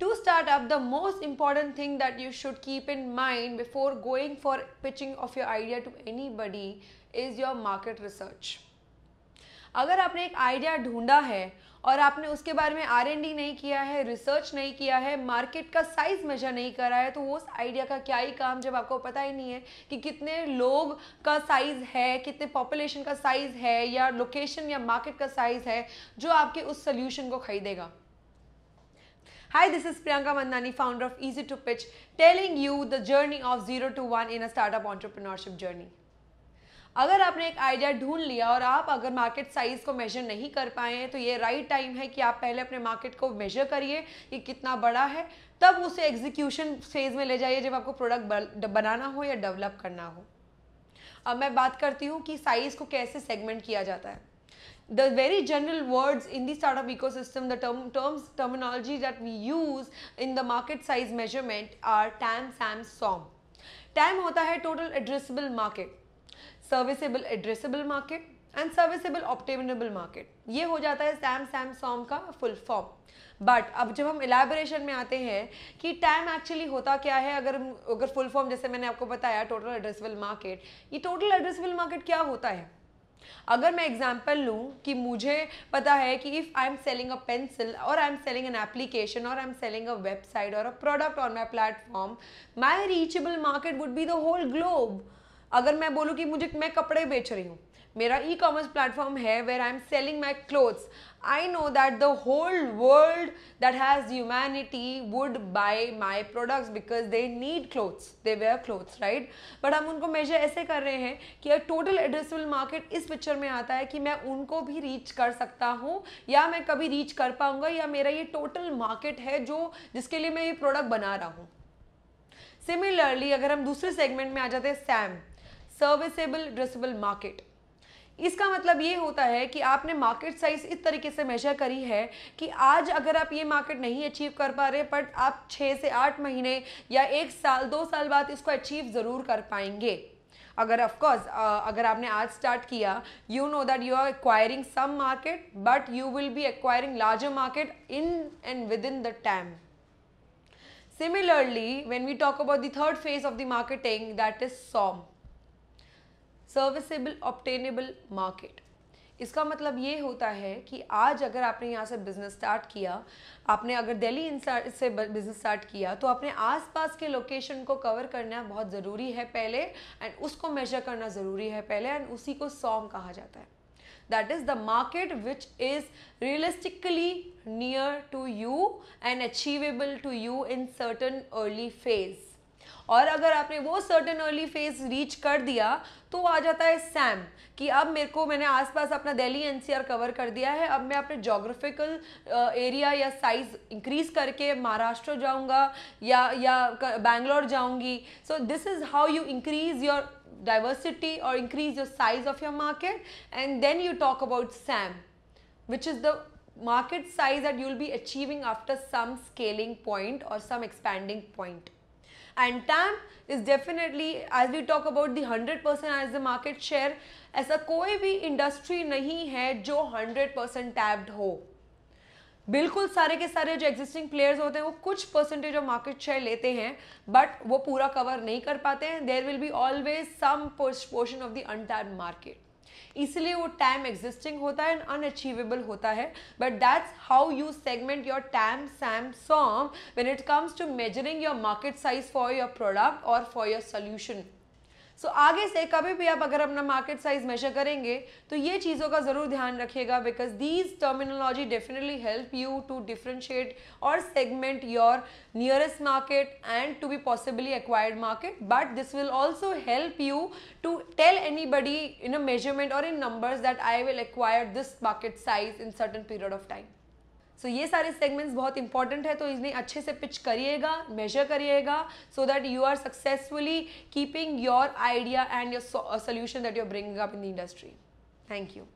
to start up the most important thing that you should keep in mind before going for pitching of your idea to anybody is your market research अगर आपने एक idea ढूंढा है और आपने उसके बारे में आर नहीं किया है रिसर्च नहीं किया है मार्केट का साइज मेजर नहीं करा है तो वो उस आइडिया का क्या ही काम जब आपको पता ही नहीं है कि कितने लोग का साइज़ है कितने पॉपुलेशन का साइज़ है या लोकेशन या मार्केट का साइज़ है जो आपके उस सोल्यूशन को खरीदेगा Hi, this is Priyanka Mandani, founder of Easy to Pitch, telling you the journey of 0 to 1 in a startup entrepreneurship journey. अगर आपने एक आइडिया ढूंढ लिया और आप अगर मार्केट साइज़ को मेजर नहीं कर पाए हैं तो ये राइट right टाइम है कि आप पहले अपने मार्केट को मेजर करिए कि कितना बड़ा है तब उसे एग्जीक्यूशन फेज़ में ले जाइए जब आपको प्रोडक्ट बनाना हो या डेवलप करना हो अब मैं बात करती हूँ कि साइज़ को कैसे सेगमेंट किया जाता है the very general words in the startup ecosystem, the term, terms, terminology that we use in the market size measurement are TAM, SAM, SOM. TAM होता है total addressable market, serviceable addressable market and serviceable obtainable market. ये हो जाता है SAM, SAM, SOM का full form. But अब जब हम एलैबोरेशन में आते हैं कि टैम एक्चुअली होता क्या है अगर अगर फुल फॉर्म जैसे मैंने आपको बताया टोटल एड्रेसेबल मार्केट ये टोटल एड्रेसेबल मार्केट क्या होता है अगर मैं एग्जाम्पल लूँ कि मुझे पता है कि if I am selling a pencil और I am selling an application और I am selling a website और a product on my platform my reachable market would be the whole globe अगर मैं बोलूँ कि मुझे मैं कपड़े बेच रही हूँ मेरा ई कॉमर्स प्लेटफॉर्म है where I am selling my clothes I know that the whole world that has humanity would buy my products because they need clothes they wear clothes right but हम उनको measure ऐसे कर रहे हैं कि total addressable market इस picture में आता है कि मैं उनको भी रीच कर सकता हूँ या मैं कभी रीच कर पाऊंगा या मेरा ये टोटल मार्केट है जो जिसके लिए मैं ये प्रोडक्ट बना रहा हूँ सिमिलरली अगर हम दूसरे सेगमेंट में आ जाते हैं सैम सर्विसेबल एड्रेसबल मार्केट इसका मतलब ये होता है कि आपने मार्केट साइज इस तरीके से मेजर करी है कि आज अगर आप ये मार्केट नहीं अचीव कर पा रहे बट आप छः से आठ महीने या एक साल दो साल बाद इसको अचीव ज़रूर कर पाएंगे अगर ऑफकोर्स अगर आपने आज स्टार्ट किया you know that you are acquiring some market but you will be acquiring larger market in end within the time similarly when we talk about the third phase of the marketing that is SOM serviceable obtainable market इसका मतलब ये होता है कि आज अगर आपने यहाँ से बिज़नेस स्टार्ट किया आपने अगर दिल्ली से बिज़नेस स्टार्ट किया तो अपने आसपास के लोकेशन को कवर करना बहुत ज़रूरी है पहले एंड उसको मेजर करना ज़रूरी है पहले एंड उसी को सॉन्ग कहा जाता है that is the market which is realistically near to you and achievable to you in certain early phase और अगर आपने वो सर्टेन अर्ली फेज रीच कर दिया तो आ जाता है सैम कि अब मेरे को मैंने आसपास अपना दिल्ली एनसीआर कवर कर दिया है अब मैं अपने जोग्राफिकल एरिया या साइज इंक्रीज करके महाराष्ट्र जाऊंगा या या बैंगलोर जाऊंगी so this is how you increase your diversity और increase your size of your market and then you talk about SAM which is the market size that you'll be achieving after some scaling point और some expanding point and TAM is definitely as we talk about the hundred percent as the market share ऐसा कोई भी industry नहीं है जो hundred percent tabbed हो बिल्कुल सारे के सारे जो एग्जिस्टिंग प्लेयर्स होते हैं वो कुछ परसेंटेज ऑफ मार्केट शेयर लेते हैं बट वो पूरा कवर नहीं कर पाते हैं there will be always some portion of the untapped market इसलिए वो टाइम एग्जिस्टिंग होता है एंड अनअचीवेबल होता है but that's how you segment your TAM SAM SOM when it comes to measuring your market size for your product और for your solution so so, आगे से कभी भी आप अगर अपना मार्केट साइज मेजर करेंगे तो ये चीज़ों का ज़रूर ध्यान रखिएगा because these terminology definitely help you to differentiate और segment your nearest market and to be possibly acquired market but this will also help you to tell anybody in a measurement और in number that I will acquire this market size in certain period of time so so, ये सारे segments बहुत important है तो इन्हें अच्छे से pitch करिएगा मेजर करिएगा so that you are successfully keeping your idea and your solution that you're bringing up in the industry thank you